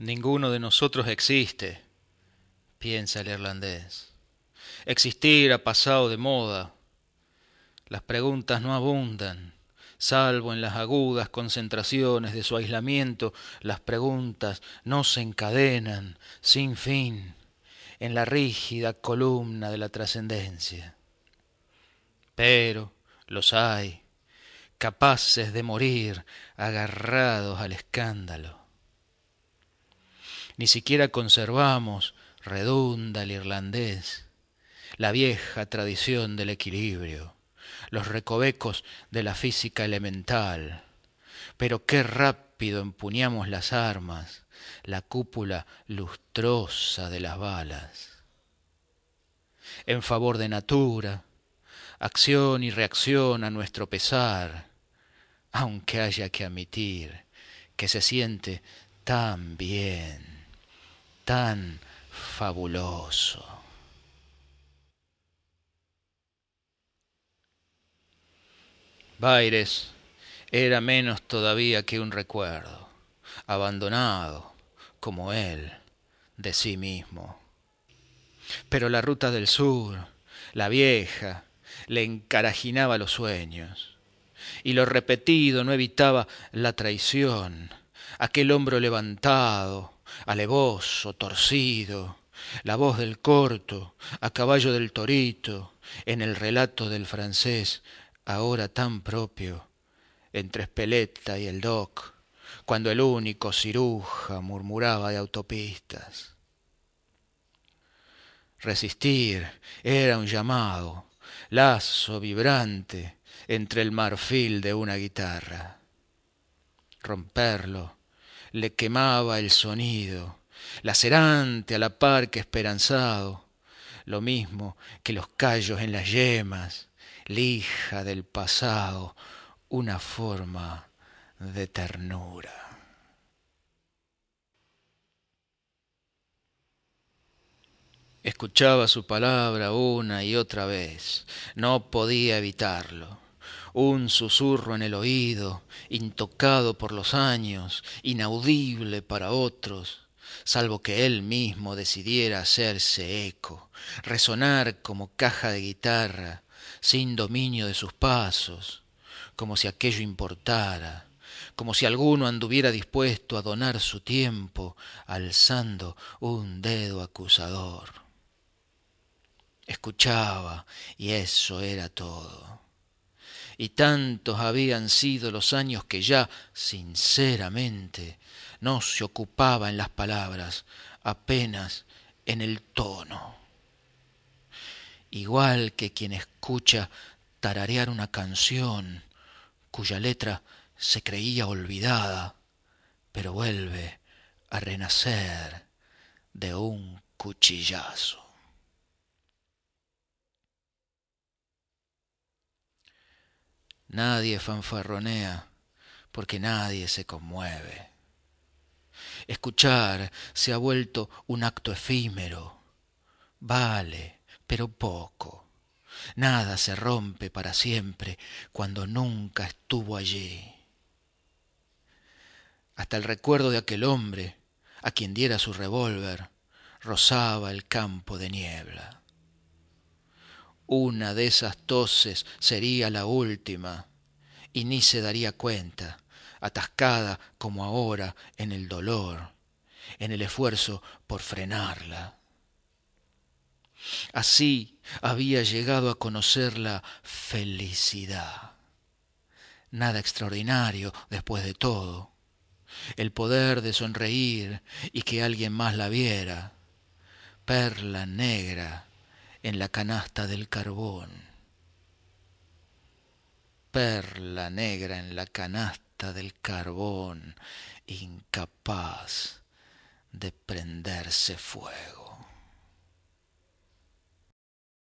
Ninguno de nosotros existe, piensa el irlandés. Existir ha pasado de moda. Las preguntas no abundan, salvo en las agudas concentraciones de su aislamiento, las preguntas no se encadenan sin fin en la rígida columna de la trascendencia. Pero los hay, capaces de morir agarrados al escándalo ni siquiera conservamos redunda el irlandés, la vieja tradición del equilibrio, los recovecos de la física elemental. Pero qué rápido empuñamos las armas, la cúpula lustrosa de las balas. En favor de natura, acción y reacción a nuestro pesar, aunque haya que admitir que se siente tan bien tan fabuloso. Baires era menos todavía que un recuerdo, abandonado, como él, de sí mismo. Pero la ruta del sur, la vieja, le encarajinaba los sueños, y lo repetido no evitaba la traición, aquel hombro levantado, alevoso torcido la voz del corto a caballo del torito en el relato del francés ahora tan propio entre Espeleta y el doc cuando el único ciruja murmuraba de autopistas resistir era un llamado lazo vibrante entre el marfil de una guitarra romperlo le quemaba el sonido, lacerante a la par que esperanzado, lo mismo que los callos en las yemas, lija del pasado, una forma de ternura. Escuchaba su palabra una y otra vez, no podía evitarlo un susurro en el oído, intocado por los años, inaudible para otros, salvo que él mismo decidiera hacerse eco, resonar como caja de guitarra, sin dominio de sus pasos, como si aquello importara, como si alguno anduviera dispuesto a donar su tiempo alzando un dedo acusador. Escuchaba y eso era todo y tantos habían sido los años que ya sinceramente no se ocupaba en las palabras, apenas en el tono. Igual que quien escucha tararear una canción cuya letra se creía olvidada, pero vuelve a renacer de un cuchillazo. Nadie fanfarronea porque nadie se conmueve. Escuchar se ha vuelto un acto efímero. Vale, pero poco. Nada se rompe para siempre cuando nunca estuvo allí. Hasta el recuerdo de aquel hombre, a quien diera su revólver, rozaba el campo de niebla. Una de esas toses sería la última, y ni se daría cuenta, atascada como ahora en el dolor, en el esfuerzo por frenarla. Así había llegado a conocer la felicidad. Nada extraordinario después de todo. El poder de sonreír y que alguien más la viera. Perla negra en la canasta del carbón, perla negra en la canasta del carbón, incapaz de prenderse fuego.